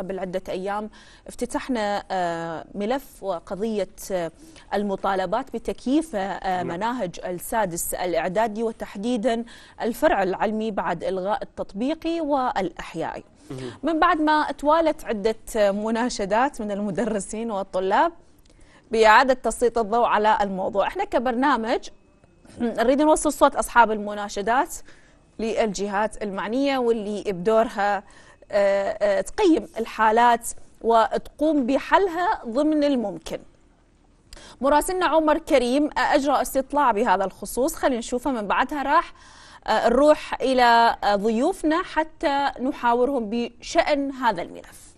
قبل عدة أيام افتتحنا آه، ملف وقضية آه، المطالبات بتكييف آه، نعم. مناهج السادس الإعدادي وتحديدا الفرع العلمي بعد إلغاء التطبيقي والأحيائي من بعد ما توالت عدة مناشدات من المدرسين والطلاب بإعادة تسليط الضوء على الموضوع احنا كبرنامج نريد نوصل صوت أصحاب المناشدات للجهات المعنية واللي بدورها آه، آه، تقيم الحالات وتقوم بحلها ضمن الممكن مراسلنا عمر كريم آه، أجرى استطلاع بهذا الخصوص خلينا نشوفه من بعدها راح نروح إلى ضيوفنا حتى نحاورهم بشأن هذا الملف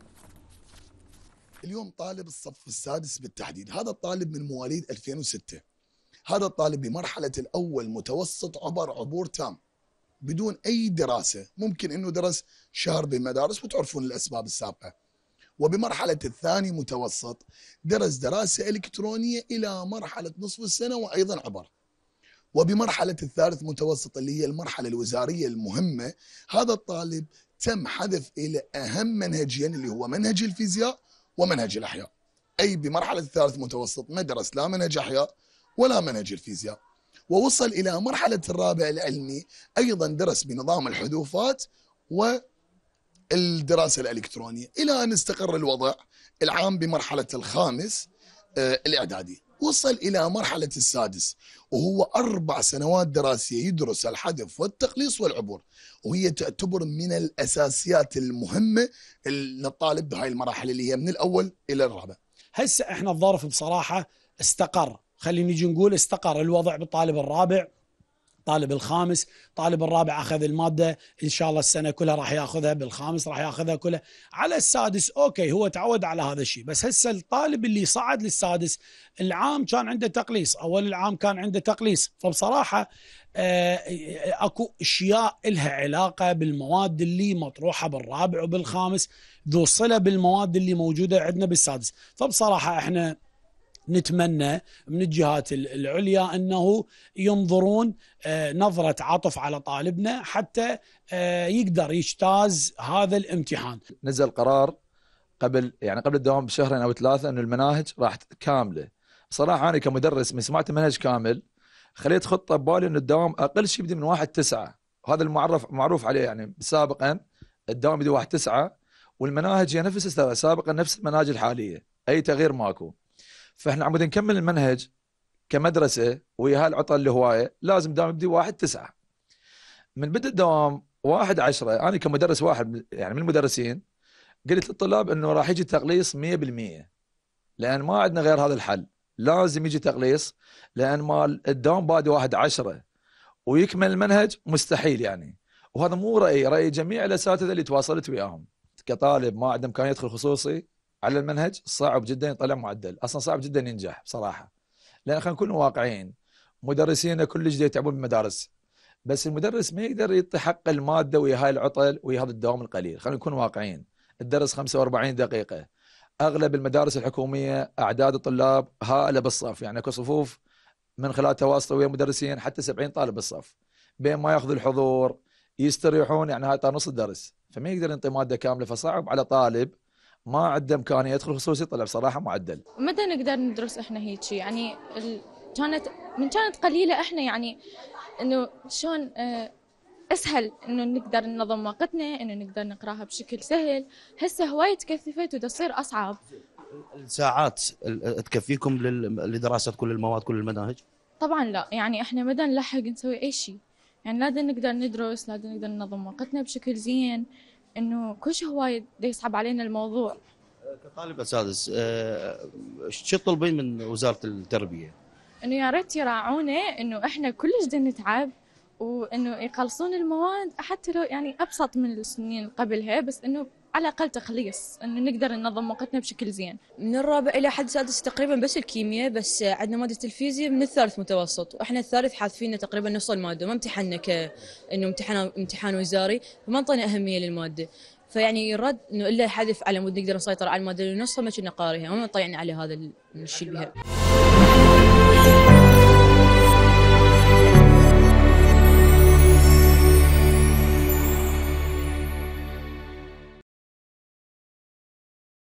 اليوم طالب الصف السادس بالتحديد هذا الطالب من مواليد 2006 هذا الطالب بمرحلة الأول متوسط عبر عبور تام بدون اي دراسه ممكن انه درس شهر بالمدارس وتعرفون الاسباب السابقه وبمرحله الثاني متوسط درس دراسه الكترونيه الى مرحله نصف السنه وايضا عبر وبمرحله الثالث متوسط اللي هي المرحله الوزاريه المهمه هذا الطالب تم حذف الى اهم منهجين اللي هو منهج الفيزياء ومنهج الاحياء اي بمرحله الثالث متوسط ما درس لا منهج احياء ولا منهج الفيزياء ووصل إلى مرحلة الرابع العلمي أيضا درس بنظام الحذوفات والدراسة الإلكترونية إلى أن استقر الوضع العام بمرحلة الخامس آه، الإعدادي وصل إلى مرحلة السادس وهو أربع سنوات دراسية يدرس الحذف والتقليص والعبور وهي تعتبر من الأساسيات المهمة للطالب بهاي المراحل اللي هي من الأول إلى الرابع هسه احنا الظرف بصراحة استقر خلينا نجي نقول استقر الوضع بالطالب الرابع طالب الخامس طالب الرابع اخذ الماده ان شاء الله السنه كلها راح ياخذها بالخامس راح ياخذها كلها على السادس اوكي هو تعود على هذا الشيء بس هسه الطالب اللي صعد للسادس العام كان عنده تقليص اول العام كان عنده تقليص فبصراحه آه، اكو اشياء الها علاقه بالمواد اللي مطروحه بالرابع وبالخامس ذو صله بالمواد اللي موجوده عندنا بالسادس فبصراحه احنا نتمنى من الجهات العليا انه ينظرون آه، نظره عطف على طالبنا حتى آه، يقدر يجتاز هذا الامتحان. نزل قرار قبل يعني قبل الدوام بشهرين او ثلاثه انه المناهج راح كامله. صراحه انا كمدرس من سمعت المنهج كامل خليت خطه ببالي انه الدوام اقل شيء بدي من واحد تسعه، وهذا المعرف معروف عليه يعني سابقا الدوام بدي واحد تسعه والمناهج هي نفسها سابقا نفس المناهج الحاليه، اي تغيير ماكو. فاحنا عمود نكمل المنهج كمدرسه ويا هالعطل هوايه لازم دام يبدي واحد تسعه من بدء الدوام واحد عشرة انا كمدرس واحد يعني من المدرسين قلت للطلاب انه راح يجي تقليص 100% لان ما عندنا غير هذا الحل لازم يجي تقليص لان مال الدوام بادي واحد عشرة ويكمل المنهج مستحيل يعني وهذا مو رايي راي جميع الاساتذه اللي تواصلت وياهم كطالب ما عنده امكانيه يدخل خصوصي على المنهج صعب جدا يطلع معدل اصلا صعب جدا ينجح بصراحه لان خلينا نكون واقعيين مدرسينا كلش يتعبون بالمدارس بس المدرس ما يقدر يعطي حق الماده ويا هاي العطل ويا هذا الدوام القليل خلينا نكون واقعيين الدرس 45 دقيقه اغلب المدارس الحكوميه اعداد الطلاب هائله بالصف يعني اكو صفوف من خلال تواصل ويا مدرسين حتى 70 طالب بالصف بين ما ياخذوا الحضور يستريحون يعني هاي نص الدرس فما يقدر ينطي ماده كامله فصعب على طالب ما عنده امكانيه يدخل خصوصي طلع بصراحه معدل متى نقدر ندرس احنا هيك يعني ال... كانت من كانت قليله احنا يعني انه شلون آه، اسهل انه نقدر ننظم وقتنا انه نقدر نقراها بشكل سهل هسه هواي تكثفت وتصير اصعب الساعات تكفيكم لدراسه كل المواد كل المناهج طبعا لا يعني احنا مدى نلحق نسوي اي شيء يعني لازم نقدر ندرس لازم نقدر ننظم وقتنا بشكل زين انه كل شيء هواي يصعب علينا الموضوع كطالب اسادس آه، شو تطلبين من وزاره التربيه؟ انه يا ريت يراعونا انه احنا كلش نتعب وانه يخلصون المواد حتى لو يعني ابسط من السنين اللي قبلها بس انه على الاقل تخليص انه نقدر ننظم وقتنا بشكل زين من الرابع الى حد السادس تقريبا بس الكيمياء بس عندنا ماده الفيزياء من الثالث متوسط واحنا الثالث حاذفين تقريبا نص الماده ما امتحنا ك انه امتحان امتحان وزاري فما انطينا اهميه للماده فيعني الرد انه الا حذف على مود نقدر نسيطر على الماده اللي نصها ما كنا قاريها وما طيعنا على هذا الشيء بها